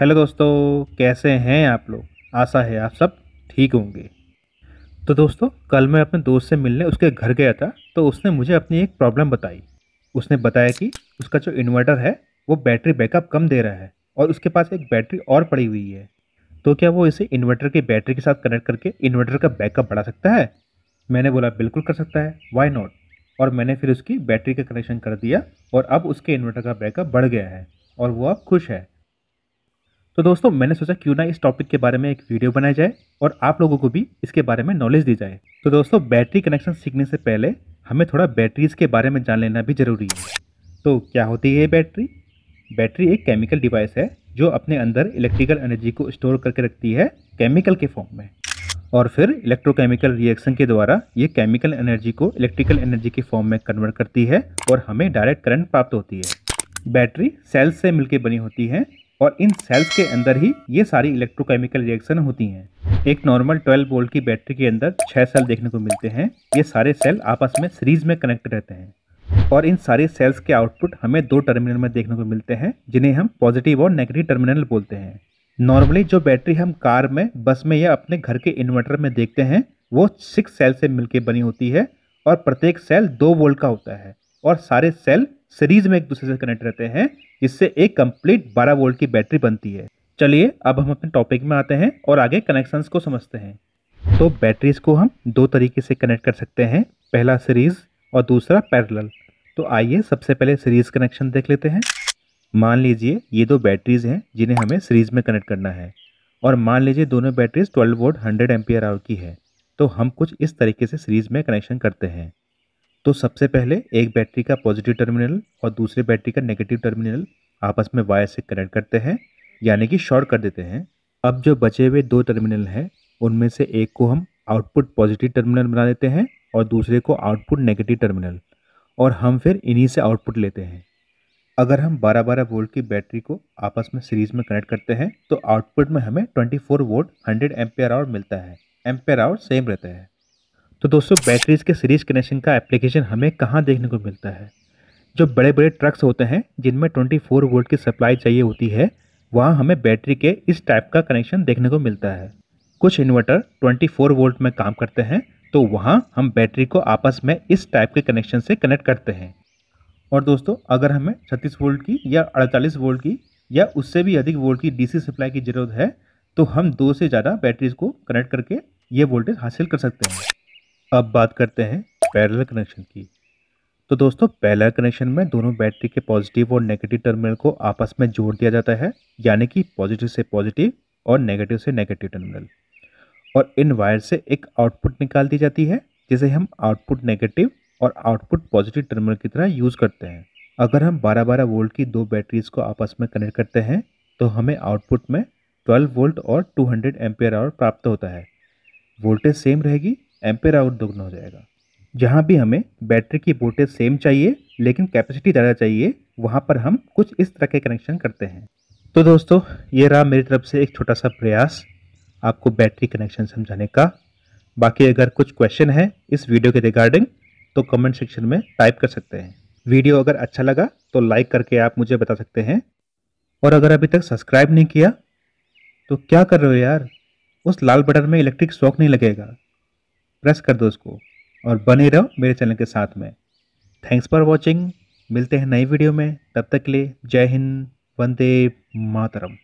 hello दोस्तों कैसे हैं आप लोग आशा है आप सब ठीक होंगे तो दोस्तों कल मैं अपने दोस्त से मिलने उसके घर गया था तो उसने मुझे अपनी एक प्रॉब्लम बताई उसने बताया कि उसका जो इन्वर्टर है वो बैटरी बैकअप कम दे रहा है और उसके पास एक बैटरी और पड़ी हुई है तो क्या वो इसे इन्वर्टर की बैटरी के साथ कनेक्ट करके इन्वर्टर का बैकअप बढ़ा सकता है मैंने बोला बिल्कुल कर सकता है वाई नॉट और मैंने फिर उसकी बैटरी का कनेक्शन कर दिया और अब उसके इन्वर्टर का बैकअप बढ़ गया है और वो अब खुश है तो दोस्तों मैंने सोचा क्यों ना इस टॉपिक के बारे में एक वीडियो बनाया जाए और आप लोगों को भी इसके बारे में नॉलेज दी जाए तो दोस्तों बैटरी कनेक्शन सीखने से पहले हमें थोड़ा बैटरीज के बारे में जान लेना भी ज़रूरी है तो क्या होती है ये बैटरी बैटरी एक केमिकल डिवाइस है जो अपने अंदर इलेक्ट्रिकल एनर्जी को स्टोर करके रखती है केमिकल के फॉर्म में और फिर इलेक्ट्रोकेमिकल रिएक्शन के द्वारा ये केमिकल एनर्जी को इलेक्ट्रिकल एनर्जी के फॉर्म में कन्वर्ट करती है और हमें डायरेक्ट करंट प्राप्त होती है बैटरी सेल्स से मिलकर बनी होती है और इन सेल्स के अंदर ही ये सारी इलेक्ट्रोकेमिकल रिएक्शन होती हैं एक नॉर्मल 12 वोल्ट की बैटरी के अंदर छह सेल देखने को मिलते हैं ये सारे सेल आपस में सीरीज में कनेक्ट रहते हैं और इन सारे सेल्स के आउटपुट हमें दो टर्मिनल में देखने को मिलते हैं जिन्हें हम पॉजिटिव और नेगेटिव टर्मिनल बोलते हैं नॉर्मली जो बैटरी हम कार में बस में या अपने घर के इन्वर्टर में देखते हैं वो सिक्स सेल से मिलकर बनी होती है और प्रत्येक सेल दो वोल्ट का होता है और सारे सेल सीरीज में एक दूसरे से कनेक्ट रहते हैं जिससे एक कंप्लीट 12 वोल्ट की बैटरी बनती है चलिए अब हम अपने टॉपिक में आते हैं और आगे कनेक्शंस को समझते हैं तो बैटरीज को हम दो तरीके से कनेक्ट कर सकते हैं पहला सीरीज़ और दूसरा पैरल तो आइए सबसे पहले सीरीज़ कनेक्शन देख लेते हैं मान लीजिए ये दो बैटरीज़ हैं जिन्हें हमें सीरीज़ में कनेक्ट करना है और मान लीजिए दोनों बैटरीज 12 वोल्ट 100 एम्पियर आवर की है तो हम कुछ इस तरीके से सीरीज़ में कनेक्शन करते हैं तो सबसे पहले एक बैटरी का पॉजिटिव टर्मिनल और दूसरे बैटरी का नेगेटिव टर्मिनल आपस में वायर से कनेक्ट करते हैं यानी कि शॉर्ट कर देते हैं अब जो बचे हुए दो टर्मिनल हैं उनमें से एक को हम आउटपुट पॉजिटिव टर्मिनल बना देते हैं और दूसरे को आउटपुट नेगेटिव टर्मिनल और हम फिर इन्हीं से आउटपुट लेते हैं अगर हम 12 12 वोल्ट की बैटरी को आपस में सीरीज में कनेक्ट करते हैं तो आउटपुट में हमें 24 वोल्ट 100 एम्पेयर आवर मिलता है एम्पेयर आवर सेम रहता है तो दोस्तों बैटरीज के सीरीज कनेक्शन का एप्लीकेशन हमें कहाँ देखने को मिलता है जो बड़े बड़े ट्रक्स होते हैं जिनमें फोर वोल्ट की सप्लाई चाहिए होती है वहाँ हमें बैटरी के इस टाइप का कनेक्शन देखने को मिलता है कुछ इन्वर्टर 24 वोल्ट में काम करते हैं तो वहाँ हम बैटरी को आपस में इस टाइप के कनेक्शन से कनेक्ट करते हैं और दोस्तों अगर हमें 36 वोल्ट की या 48 वोल्ट की या उससे भी अधिक वोल्ट की डीसी सप्लाई की ज़रूरत है तो हम दो से ज़्यादा बैटरीज को कनेक्ट करके ये वोल्टेज हासिल कर सकते हैं अब बात करते हैं पैरेलल कनेक्शन की तो दोस्तों पैरेलल कनेक्शन में दोनों बैटरी के पॉजिटिव और नेगेटिव टर्मिनल को आपस में जोड़ दिया जाता है यानी कि पॉजिटिव से पॉजिटिव और नेगेटिव से नेगेटिव टर्मिनल और इन वायर से एक आउटपुट निकाल दी जाती है जिसे हम आउटपुट नेगेटिव और आउटपुट पॉजिटिव टर्मिनल की तरह यूज़ करते हैं अगर हम 12 12 वोल्ट की दो बैटरीज को आपस में कनेक्ट करते हैं तो हमें आउटपुट में 12 वोल्ट और 200 एम्पियर आवर प्राप्त होता है वोल्टेज सेम रहेगी एम्पेयर आवर दोगुना हो जाएगा जहाँ भी हमें बैटरी की वोल्टेज सेम चाहिए लेकिन कैपेसिटी ज़्यादा चाहिए वहाँ पर हम कुछ इस तरह के कनेक्शन करते हैं तो दोस्तों ये रहा मेरी तरफ से एक छोटा सा प्रयास आपको बैटरी कनेक्शन समझाने का बाकी अगर कुछ क्वेश्चन है इस वीडियो के रिगार्डिंग तो कमेंट सेक्शन में टाइप कर सकते हैं वीडियो अगर अच्छा लगा तो लाइक करके आप मुझे बता सकते हैं और अगर अभी तक सब्सक्राइब नहीं किया तो क्या कर रहे हो यार उस लाल बटन में इलेक्ट्रिक शॉक नहीं लगेगा प्रेस कर दो उसको और बने रहो मेरे चैनल के साथ में थैंक्स फॉर वॉचिंग मिलते हैं नई वीडियो में तब तक के लिए जय हिंद वंदे मातरम